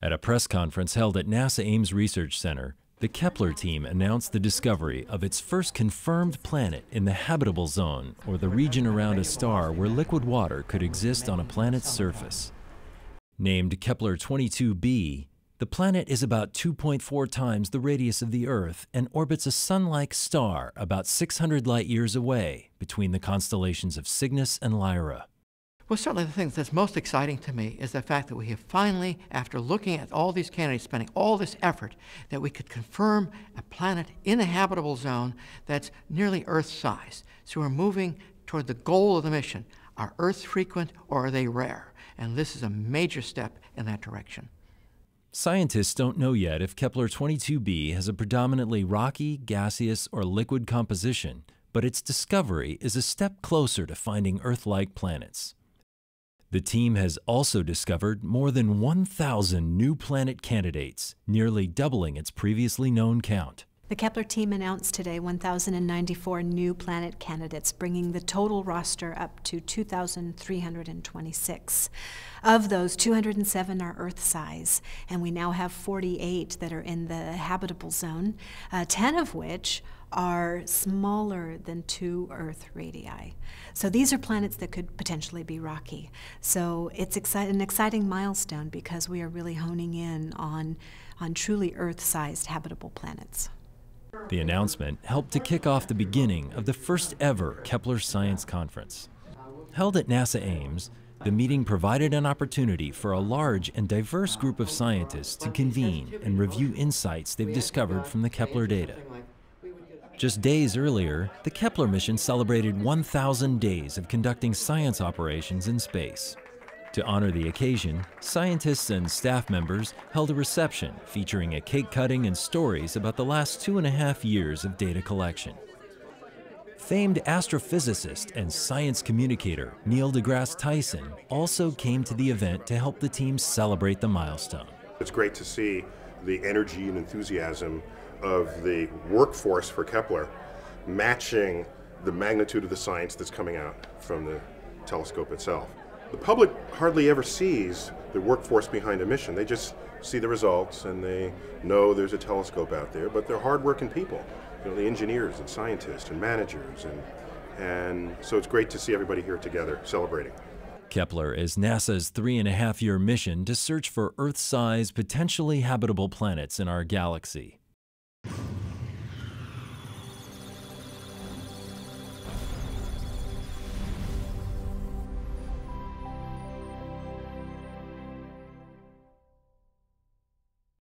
At a press conference held at NASA Ames Research Center, the Kepler team announced the discovery of its first confirmed planet in the habitable zone, or the region around a star where liquid water could exist on a planet's surface. Named Kepler 22b, the planet is about 2.4 times the radius of the Earth and orbits a sun-like star about 600 light-years away between the constellations of Cygnus and Lyra. Well, certainly the thing that's most exciting to me is the fact that we have finally, after looking at all these candidates, spending all this effort, that we could confirm a planet in a habitable zone that's nearly Earth-sized. So we're moving toward the goal of the mission. Are Earth frequent or are they rare? And this is a major step in that direction. Scientists don't know yet if Kepler 22b has a predominantly rocky, gaseous, or liquid composition, but its discovery is a step closer to finding Earth-like planets. The team has also discovered more than 1,000 new planet candidates, nearly doubling its previously known count. The Kepler team announced today 1,094 new planet candidates, bringing the total roster up to 2,326. Of those, 207 are Earth size, and we now have 48 that are in the habitable zone, uh, 10 of which are smaller than two Earth radii. So these are planets that could potentially be rocky. So it's exci an exciting milestone because we are really honing in on, on truly Earth-sized habitable planets. The announcement helped to kick off the beginning of the first ever Kepler Science Conference. Held at NASA Ames, the meeting provided an opportunity for a large and diverse group of scientists to convene and review insights they've discovered from the Kepler data. Just days earlier, the Kepler mission celebrated 1,000 days of conducting science operations in space. To honor the occasion, scientists and staff members held a reception featuring a cake cutting and stories about the last two and a half years of data collection. Famed astrophysicist and science communicator Neil deGrasse Tyson also came to the event to help the team celebrate the milestone. It's great to see the energy and enthusiasm of the workforce for Kepler matching the magnitude of the science that's coming out from the telescope itself. The public hardly ever sees the workforce behind a mission. They just see the results and they know there's a telescope out there, but they're hardworking people, you know, the engineers and scientists and managers. And, and so it's great to see everybody here together celebrating. Kepler is NASA's three and a half year mission to search for Earth sized, potentially habitable planets in our galaxy.